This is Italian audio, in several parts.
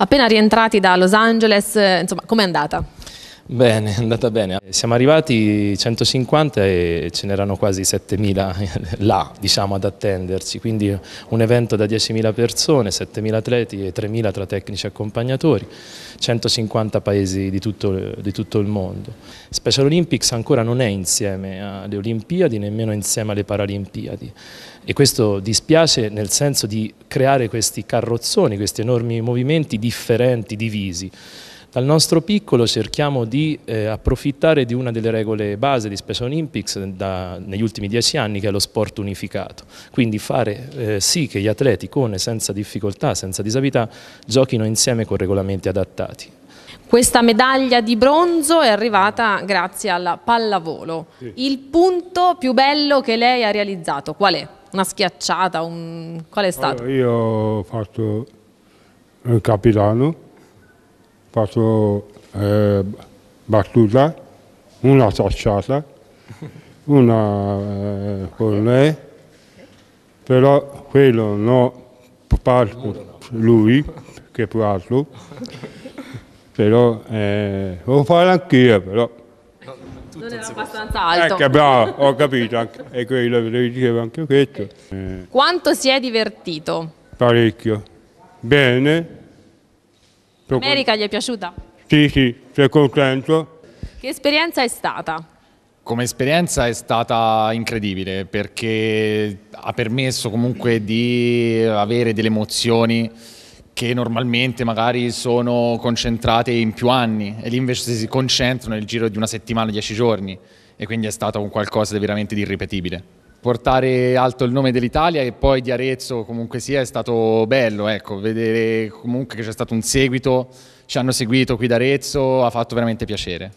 Appena rientrati da Los Angeles, eh, insomma, com'è andata? Bene, è andata bene. Siamo arrivati 150 e ce n'erano quasi 7.000 là, diciamo, ad attenderci, quindi un evento da 10.000 persone, 7.000 atleti e 3.000 tra tecnici e accompagnatori, 150 paesi di tutto, di tutto il mondo. Special Olympics ancora non è insieme alle Olimpiadi, nemmeno insieme alle Paralimpiadi e questo dispiace nel senso di creare questi carrozzoni, questi enormi movimenti differenti, divisi. Dal nostro piccolo cerchiamo di eh, approfittare di una delle regole base di Special Olympics da, negli ultimi dieci anni che è lo sport unificato, quindi fare eh, sì che gli atleti con e senza difficoltà, senza disabilità, giochino insieme con regolamenti adattati. Questa medaglia di bronzo è arrivata grazie alla pallavolo. Il punto più bello che lei ha realizzato, qual è? Una schiacciata? Un... Qual è stato? Allora, io ho fatto il eh, capitano faccio eh, battuta, una sacciata, una eh, con lei, però quello no, parlo lui, che parlo, però eh, lo fare anch'io però. Non era abbastanza alto. Ecco, bravo, ho capito, anche, e quello che lo dicevo anche questo. Eh, Quanto si è divertito? Parecchio. Bene, L'America gli è piaciuta? Sì, sì, sei contento. Che esperienza è stata? Come esperienza è stata incredibile perché ha permesso comunque di avere delle emozioni che normalmente magari sono concentrate in più anni e lì invece si concentrano nel giro di una settimana, dieci giorni e quindi è stato un qualcosa di veramente irripetibile portare alto il nome dell'Italia e poi di Arezzo comunque sia è stato bello, ecco, vedere comunque che c'è stato un seguito, ci hanno seguito qui da Arezzo, ha fatto veramente piacere.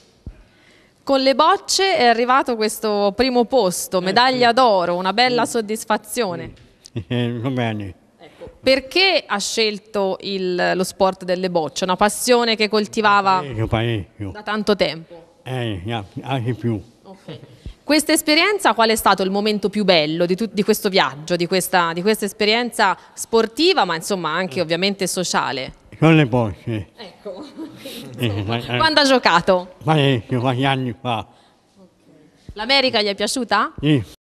Con le bocce è arrivato questo primo posto, eh, medaglia d'oro, una bella mm. soddisfazione. Mm. Bene. Ecco, perché ha scelto il, lo sport delle bocce, una passione che coltivava da tanto tempo? Eh, anche più. Okay. Questa esperienza, qual è stato il momento più bello di, di questo viaggio, di questa, di questa, esperienza sportiva, ma insomma anche mm. ovviamente sociale? Con le bocce. Ecco. Eh, eh. quando ha giocato? Parecchio, qualche anni fa. L'America gli è piaciuta? Sì.